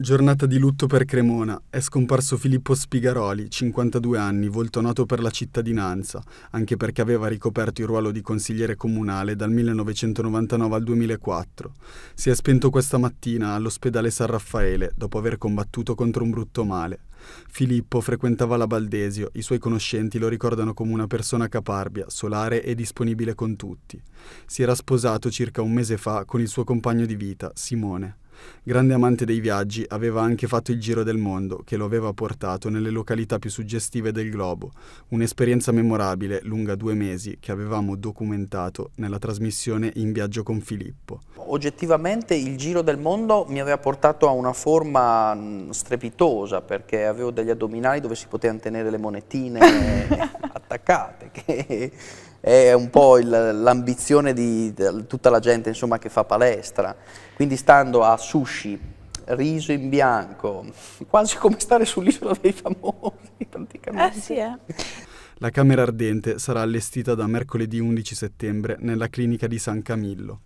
Giornata di lutto per Cremona. È scomparso Filippo Spigaroli, 52 anni, volto noto per la cittadinanza, anche perché aveva ricoperto il ruolo di consigliere comunale dal 1999 al 2004. Si è spento questa mattina all'ospedale San Raffaele, dopo aver combattuto contro un brutto male. Filippo frequentava la Baldesio, i suoi conoscenti lo ricordano come una persona caparbia, solare e disponibile con tutti. Si era sposato circa un mese fa con il suo compagno di vita, Simone. Grande amante dei viaggi, aveva anche fatto il giro del mondo, che lo aveva portato nelle località più suggestive del globo, un'esperienza memorabile lunga due mesi che avevamo documentato nella trasmissione In viaggio con Filippo. Oggettivamente il giro del mondo mi aveva portato a una forma mm, strepitosa perché avevo degli addominali dove si potevano tenere le monetine attaccate. Che è un po' l'ambizione di tutta la gente insomma, che fa palestra, quindi stando a sushi, riso in bianco, quasi come stare sull'isola dei famosi praticamente. Eh sì, eh. La Camera Ardente sarà allestita da mercoledì 11 settembre nella clinica di San Camillo.